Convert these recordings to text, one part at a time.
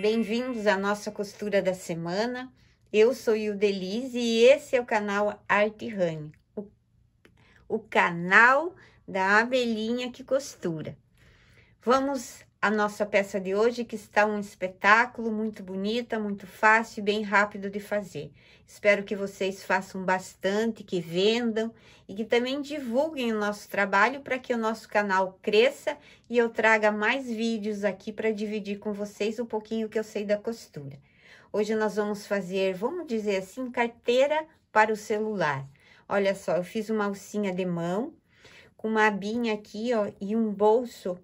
Bem-vindos à nossa costura da semana. Eu sou Ildelize e esse é o canal Arte Rani, o, o canal da abelhinha que costura. Vamos a nossa peça de hoje, que está um espetáculo muito bonita, muito fácil e bem rápido de fazer. Espero que vocês façam bastante, que vendam e que também divulguem o nosso trabalho para que o nosso canal cresça e eu traga mais vídeos aqui para dividir com vocês um pouquinho que eu sei da costura. Hoje nós vamos fazer, vamos dizer assim, carteira para o celular. Olha só, eu fiz uma alcinha de mão com uma abinha aqui, ó, e um bolso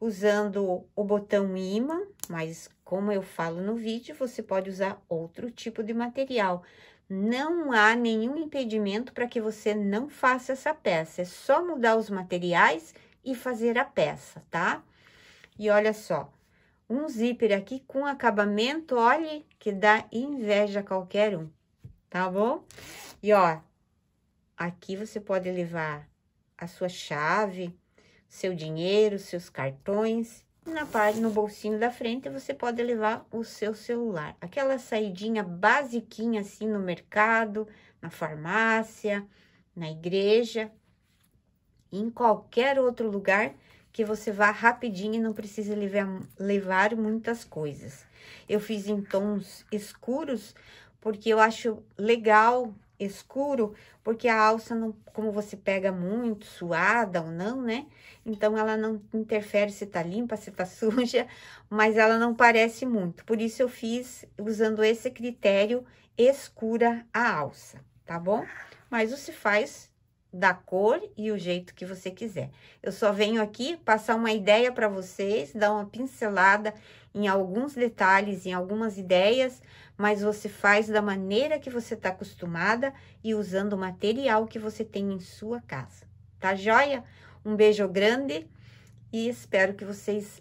usando o botão imã, mas como eu falo no vídeo, você pode usar outro tipo de material. Não há nenhum impedimento para que você não faça essa peça, é só mudar os materiais e fazer a peça, tá? E olha só, um zíper aqui com acabamento, olhe, que dá inveja a qualquer um, tá bom? E ó, aqui você pode levar a sua chave, seu dinheiro, seus cartões. Na parte, no bolsinho da frente, você pode levar o seu celular. Aquela saidinha basiquinha assim no mercado, na farmácia, na igreja, em qualquer outro lugar que você vá rapidinho e não precisa levar, levar muitas coisas. Eu fiz em tons escuros porque eu acho legal escuro, porque a alça, não, como você pega muito, suada ou não, né? Então, ela não interfere se tá limpa, se tá suja, mas ela não parece muito. Por isso, eu fiz usando esse critério escura a alça, tá bom? Mas você faz da cor e o jeito que você quiser. Eu só venho aqui passar uma ideia para vocês, dar uma pincelada em alguns detalhes, em algumas ideias, mas você faz da maneira que você está acostumada e usando o material que você tem em sua casa. Tá joia? Um beijo grande e espero que vocês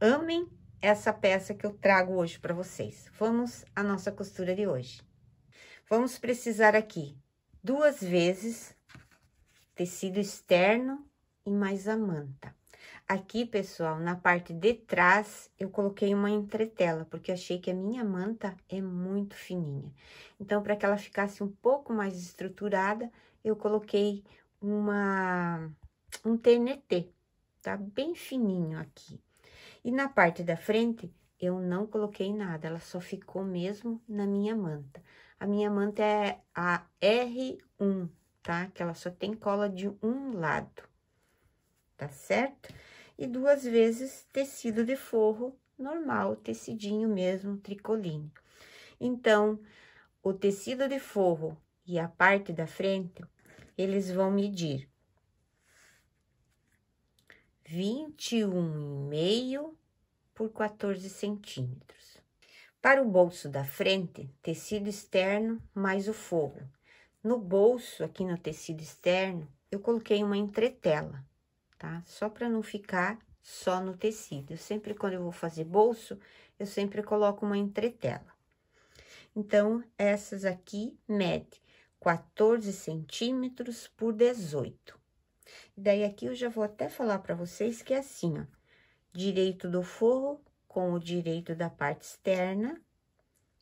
amem essa peça que eu trago hoje para vocês. Vamos à nossa costura de hoje. Vamos precisar aqui duas vezes tecido externo e mais a manta. Aqui, pessoal, na parte de trás, eu coloquei uma entretela, porque achei que a minha manta é muito fininha. Então, para que ela ficasse um pouco mais estruturada, eu coloquei uma um TNT, tá? Bem fininho aqui. E na parte da frente, eu não coloquei nada, ela só ficou mesmo na minha manta. A minha manta é a R1, tá? Que ela só tem cola de um lado, tá certo? e duas vezes tecido de forro normal, tecidinho mesmo, tricoline. Então, o tecido de forro e a parte da frente, eles vão medir 21,5 por 14 centímetros. Para o bolso da frente, tecido externo mais o forro. No bolso, aqui no tecido externo, eu coloquei uma entretela, tá? Só para não ficar só no tecido. Eu sempre, quando eu vou fazer bolso, eu sempre coloco uma entretela. Então, essas aqui mede 14 centímetros por 18. Daí, aqui eu já vou até falar para vocês que é assim, ó. Direito do forro com o direito da parte externa.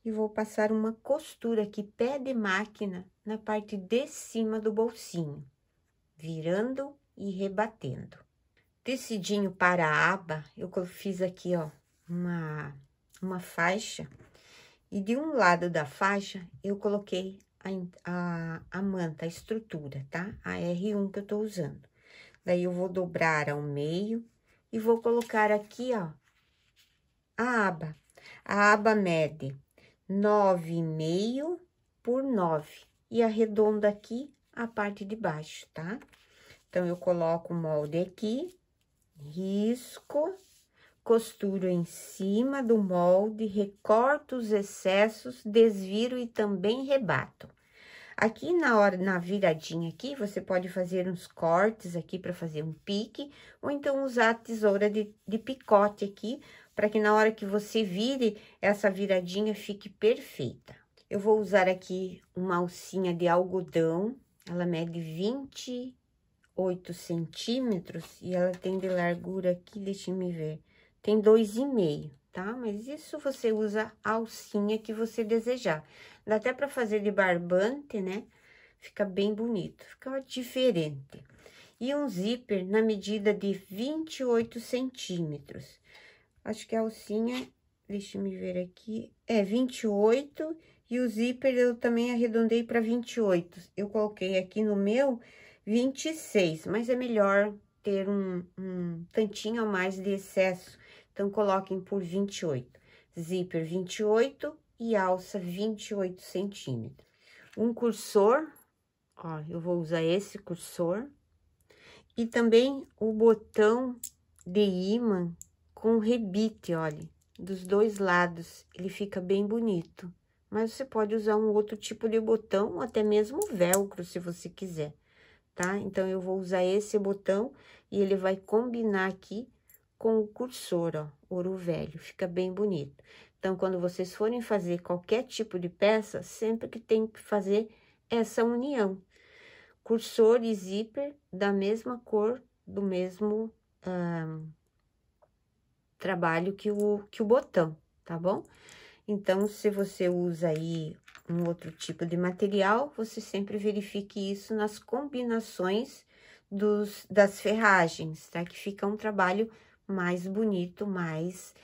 E vou passar uma costura aqui, pé de máquina, na parte de cima do bolsinho. Virando e rebatendo. Tecidinho para a aba, eu fiz aqui, ó, uma, uma faixa. E de um lado da faixa, eu coloquei a, a, a manta, a estrutura, tá? A R1 que eu tô usando. Daí, eu vou dobrar ao meio e vou colocar aqui, ó, a aba. A aba mede nove e meio por nove E arredonda aqui a parte de baixo, tá? Então, eu coloco o molde aqui, risco, costuro em cima do molde, recorto os excessos, desviro e também rebato. Aqui na hora, na viradinha aqui, você pode fazer uns cortes aqui para fazer um pique, ou então usar a tesoura de, de picote aqui, para que na hora que você vire, essa viradinha fique perfeita. Eu vou usar aqui uma alcinha de algodão, ela mede 20 8 centímetros e ela tem de largura aqui, deixa me ver, tem dois e meio, tá? Mas isso você usa a alcinha que você desejar. Dá até pra fazer de barbante, né? Fica bem bonito, fica diferente. E um zíper na medida de 28 centímetros. Acho que a alcinha, deixa me ver aqui, é 28 e o zíper eu também arredondei para 28. Eu coloquei aqui no meu 26, mas é melhor ter um, um tantinho a mais de excesso, então coloquem por 28. Zíper 28 e alça 28 centímetros. Um cursor, ó, eu vou usar esse cursor. E também o botão de imã com rebite, olha, dos dois lados. Ele fica bem bonito. Mas você pode usar um outro tipo de botão, ou até mesmo velcro, se você quiser tá? Então, eu vou usar esse botão e ele vai combinar aqui com o cursor, ó, ouro velho, fica bem bonito. Então, quando vocês forem fazer qualquer tipo de peça, sempre que tem que fazer essa união. Cursor e zíper da mesma cor, do mesmo trabalho que o, que o botão, tá bom? Então, se você usa aí um outro tipo de material, você sempre verifique isso nas combinações dos, das ferragens, tá? Que fica um trabalho mais bonito, mais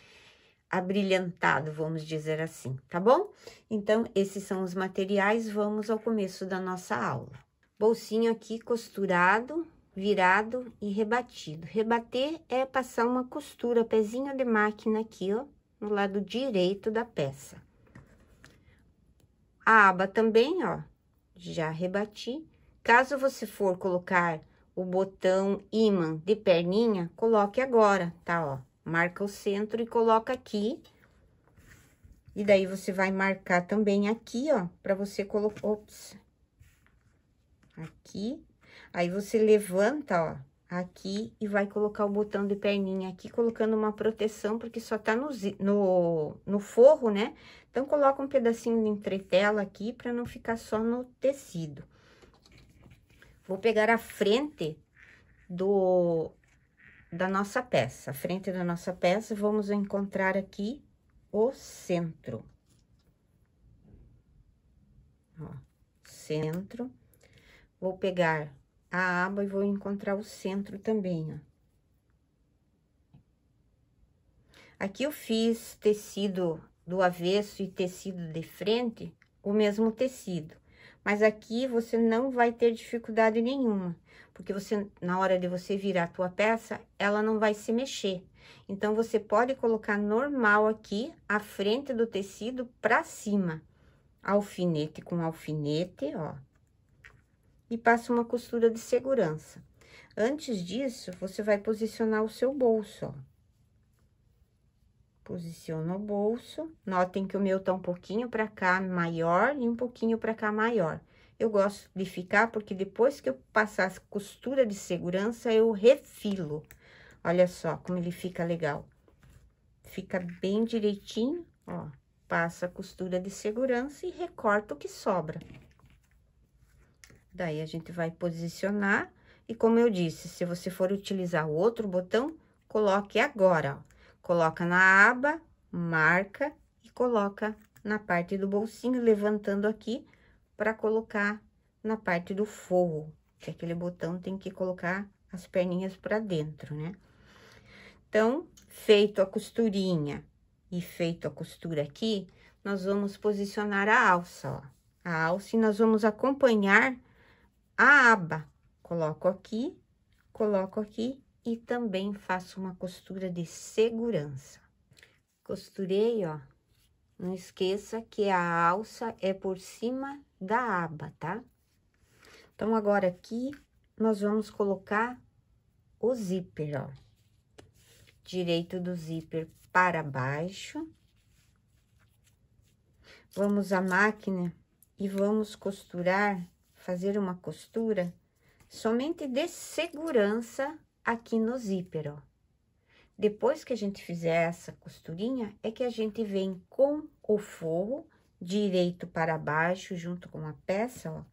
abrilhantado, vamos dizer assim, tá bom? Então, esses são os materiais, vamos ao começo da nossa aula. Bolsinho aqui costurado, virado e rebatido. Rebater é passar uma costura, pezinho de máquina aqui, ó, no lado direito da peça a aba também, ó, já rebati. Caso você for colocar o botão imã de perninha, coloque agora, tá, ó. Marca o centro e coloca aqui. E daí, você vai marcar também aqui, ó, pra você colocar... Ops! Aqui. Aí, você levanta, ó, aqui e vai colocar o botão de perninha aqui, colocando uma proteção, porque só tá no, no, no forro, né? Então, coloca um pedacinho de entretela aqui para não ficar só no tecido. Vou pegar a frente do da nossa peça, a frente da nossa peça, vamos encontrar aqui o centro. Ó, centro. Vou pegar a aba e vou encontrar o centro também, ó. Aqui eu fiz tecido do avesso e tecido de frente, o mesmo tecido. Mas aqui você não vai ter dificuldade nenhuma, porque você na hora de você virar a tua peça, ela não vai se mexer. Então, você pode colocar normal aqui, a frente do tecido para cima. Alfinete com alfinete, ó e passa uma costura de segurança. Antes disso, você vai posicionar o seu bolso, ó. Posiciona o bolso. Notem que o meu tá um pouquinho para cá maior e um pouquinho para cá maior. Eu gosto de ficar porque depois que eu passar a costura de segurança, eu refilo. Olha só como ele fica legal. Fica bem direitinho, ó. Passa a costura de segurança e recorta o que sobra. Daí, a gente vai posicionar, e como eu disse, se você for utilizar o outro botão, coloque agora, ó. Coloca na aba, marca e coloca na parte do bolsinho, levantando aqui para colocar na parte do forro, que aquele botão tem que colocar as perninhas para dentro, né? Então, feito a costurinha e feito a costura aqui, nós vamos posicionar a alça, ó. A alça e nós vamos acompanhar a aba. Coloco aqui, coloco aqui e também faço uma costura de segurança. Costurei, ó. Não esqueça que a alça é por cima da aba, tá? Então, agora aqui, nós vamos colocar o zíper, ó. Direito do zíper para baixo. Vamos à máquina e vamos costurar fazer uma costura somente de segurança aqui no zíper, ó. Depois que a gente fizer essa costurinha, é que a gente vem com o forro direito para baixo, junto com a peça, ó.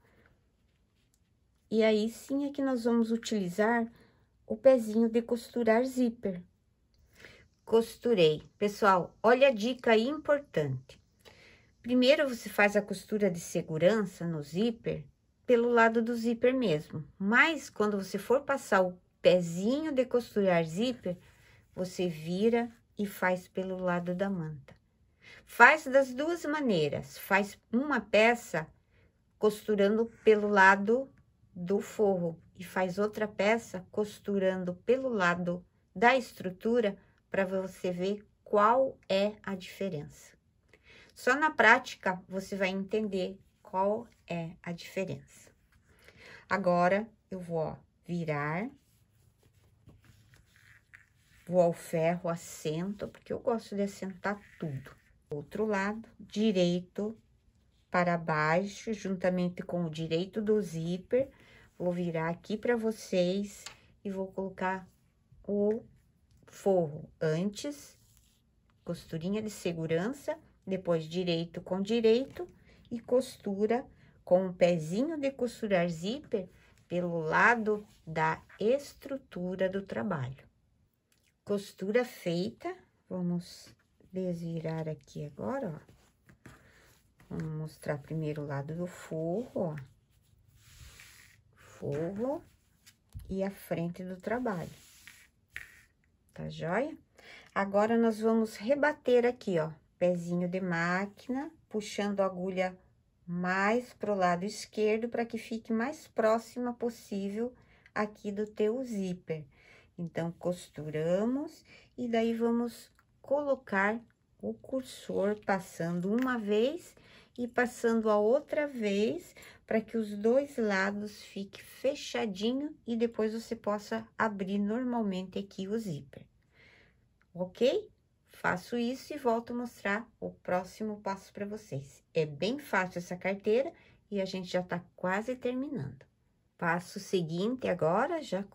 E aí, sim, é que nós vamos utilizar o pezinho de costurar zíper. Costurei. Pessoal, olha a dica importante. Primeiro, você faz a costura de segurança no zíper, pelo lado do zíper mesmo. Mas, quando você for passar o pezinho de costurar zíper, você vira e faz pelo lado da manta. Faz das duas maneiras. Faz uma peça costurando pelo lado do forro e faz outra peça costurando pelo lado da estrutura para você ver qual é a diferença. Só na prática você vai entender qual é a diferença. Agora, eu vou, ó, virar. Vou ao ferro, assento, porque eu gosto de assentar tudo. Outro lado, direito para baixo, juntamente com o direito do zíper. Vou virar aqui para vocês e vou colocar o forro antes, costurinha de segurança, depois direito com direito e costura com o um pezinho de costurar zíper pelo lado da estrutura do trabalho. Costura feita, vamos desvirar aqui agora, ó. Vamos mostrar primeiro o lado do forro, ó. Forro e a frente do trabalho. Tá joia? Agora, nós vamos rebater aqui, ó, pezinho de máquina, puxando a agulha mais pro lado esquerdo para que fique mais próxima possível aqui do teu zíper. Então, costuramos e daí vamos colocar o cursor passando uma vez e passando a outra vez para que os dois lados fiquem fechadinho e depois você possa abrir normalmente aqui o zíper, ok? Faço isso e volto a mostrar o próximo passo para vocês. É bem fácil essa carteira e a gente já tá quase terminando. Passo seguinte agora, já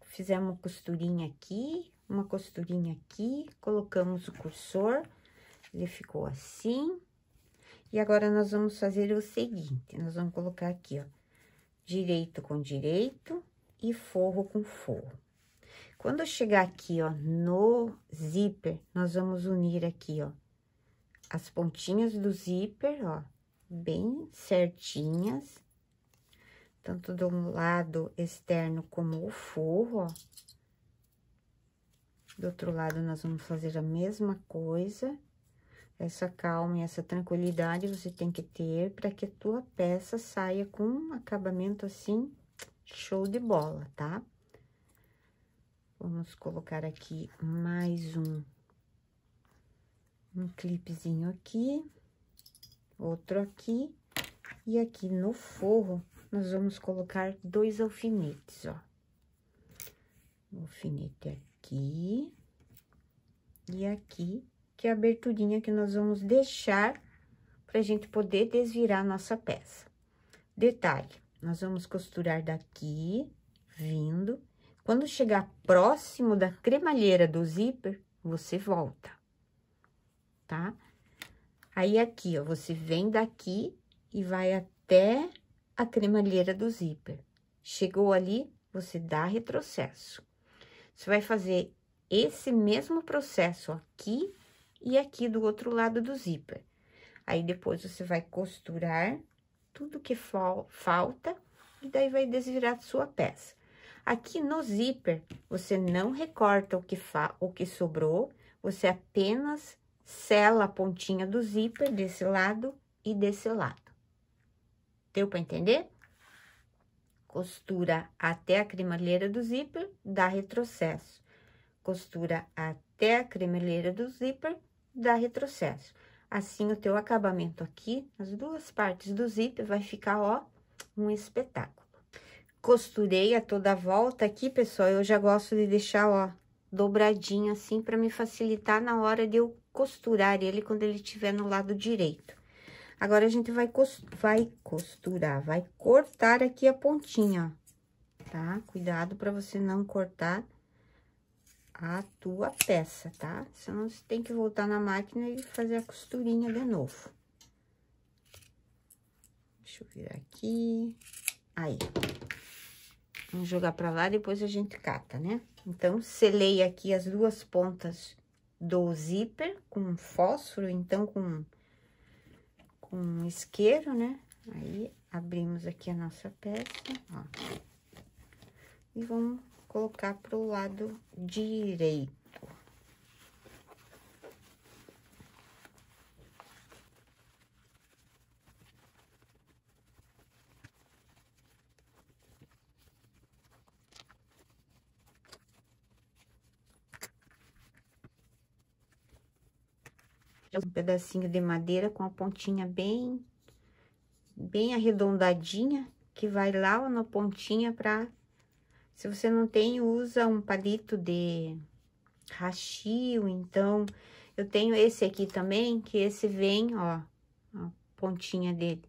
fizemos uma costurinha aqui, uma costurinha aqui, colocamos o cursor, ele ficou assim. E agora, nós vamos fazer o seguinte, nós vamos colocar aqui, ó, direito com direito e forro com forro. Quando eu chegar aqui, ó, no zíper, nós vamos unir aqui, ó, as pontinhas do zíper, ó, bem certinhas. Tanto do lado externo como o forro, ó. Do outro lado, nós vamos fazer a mesma coisa. Essa calma e essa tranquilidade você tem que ter para que a tua peça saia com um acabamento assim, show de bola, tá? Vamos colocar aqui mais um, um clipezinho aqui, outro aqui, e aqui no forro, nós vamos colocar dois alfinetes, ó. Um alfinete aqui e aqui, que é a aberturinha que nós vamos deixar pra gente poder desvirar a nossa peça. Detalhe, nós vamos costurar daqui, vindo, quando chegar próximo da cremalheira do zíper, você volta, tá? Aí, aqui, ó, você vem daqui e vai até a cremalheira do zíper. Chegou ali, você dá retrocesso. Você vai fazer esse mesmo processo aqui e aqui do outro lado do zíper. Aí, depois, você vai costurar tudo que fal falta e daí vai desvirar sua peça. Aqui no zíper, você não recorta o que, fa o que sobrou, você apenas sela a pontinha do zíper desse lado e desse lado. Deu para entender? Costura até a cremalheira do zíper, dá retrocesso. Costura até a cremalheira do zíper, dá retrocesso. Assim, o teu acabamento aqui, nas duas partes do zíper, vai ficar, ó, um espetáculo costurei a toda volta aqui, pessoal, eu já gosto de deixar, ó, dobradinho assim, para me facilitar na hora de eu costurar ele quando ele estiver no lado direito. Agora, a gente vai, vai costurar, vai cortar aqui a pontinha, ó, tá? Cuidado para você não cortar a tua peça, tá? Senão, você tem que voltar na máquina e fazer a costurinha de novo. Deixa eu virar aqui. Aí. Vamos jogar pra lá, depois a gente cata, né? Então, selei aqui as duas pontas do zíper com fósforo, então com, com isqueiro, né? Aí, abrimos aqui a nossa peça, ó. E vamos colocar pro lado direito. É um pedacinho de madeira com a pontinha bem, bem arredondadinha, que vai lá na pontinha pra... Se você não tem, usa um palito de rachio, então... Eu tenho esse aqui também, que esse vem, ó, a pontinha dele.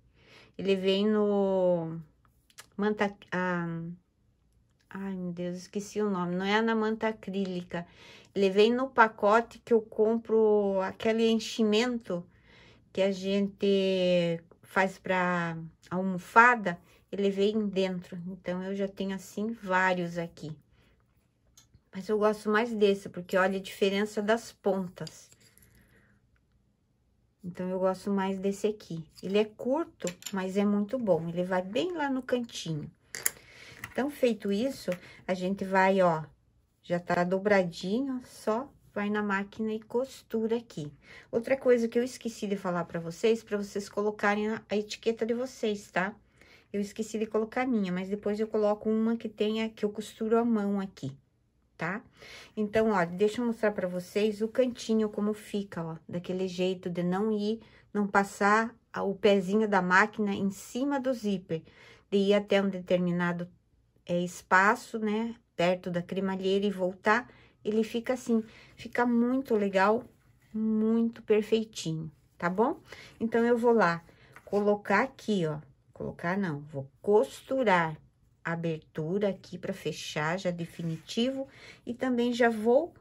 Ele vem no... Manta... Ah, ai, meu Deus, esqueci o nome. Não é na manta acrílica, Levei no pacote que eu compro aquele enchimento que a gente faz para almofada, ele vem dentro. Então, eu já tenho, assim, vários aqui. Mas eu gosto mais desse, porque olha a diferença das pontas. Então, eu gosto mais desse aqui. Ele é curto, mas é muito bom. Ele vai bem lá no cantinho. Então, feito isso, a gente vai, ó, já tá dobradinho, só vai na máquina e costura aqui. Outra coisa que eu esqueci de falar pra vocês, pra vocês colocarem a, etiqueta de vocês, tá? Eu esqueci de colocar a minha, mas depois eu coloco uma que tenha, que eu costuro a mão aqui, tá? Então, ó, deixa eu mostrar pra vocês o cantinho como fica, ó, daquele jeito de não ir, não passar o pezinho da máquina em cima do zíper, de ir até um determinado é, espaço, né, perto da cremalheira e voltar, ele fica assim, fica muito legal, muito perfeitinho, tá bom? Então, eu vou lá colocar aqui, ó, colocar não, vou costurar a abertura aqui para fechar, já definitivo, e também já vou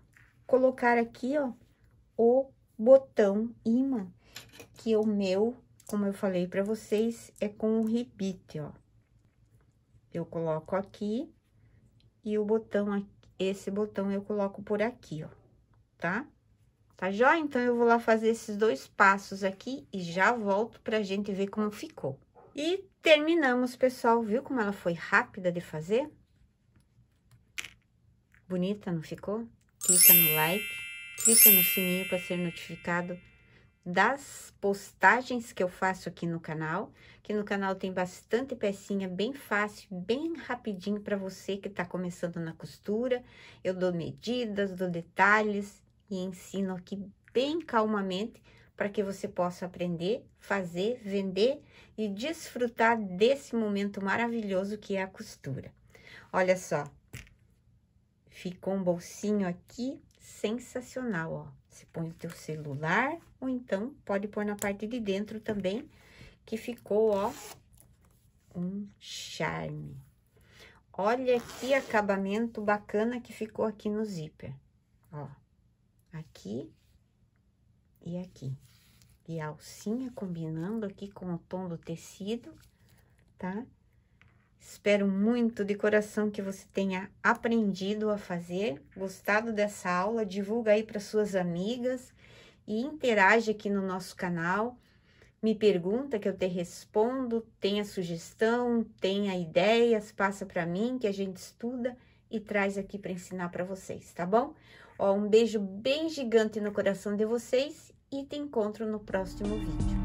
colocar aqui, ó, o botão imã, que o meu, como eu falei para vocês, é com o rebite, ó. Eu coloco aqui, e o botão, esse botão eu coloco por aqui, ó, tá? Tá jóia? Então, eu vou lá fazer esses dois passos aqui e já volto pra gente ver como ficou. E terminamos, pessoal. Viu como ela foi rápida de fazer? Bonita, não ficou? Clica no like, clica no sininho para ser notificado das postagens que eu faço aqui no canal, que no canal tem bastante pecinha bem fácil, bem rapidinho para você que está começando na costura. Eu dou medidas, dou detalhes e ensino aqui bem calmamente para que você possa aprender, fazer, vender e desfrutar desse momento maravilhoso que é a costura. Olha só, ficou um bolsinho aqui sensacional, ó. Você põe o teu celular, ou então pode pôr na parte de dentro também, que ficou, ó, um charme. Olha que acabamento bacana que ficou aqui no zíper, ó. Aqui e aqui. E a alcinha combinando aqui com o tom do tecido, tá? Espero muito de coração que você tenha aprendido a fazer, gostado dessa aula, divulga aí para suas amigas e interage aqui no nosso canal. Me pergunta que eu te respondo, tenha sugestão, tenha ideias, passa para mim que a gente estuda e traz aqui para ensinar para vocês, tá bom? Ó, um beijo bem gigante no coração de vocês e te encontro no próximo vídeo.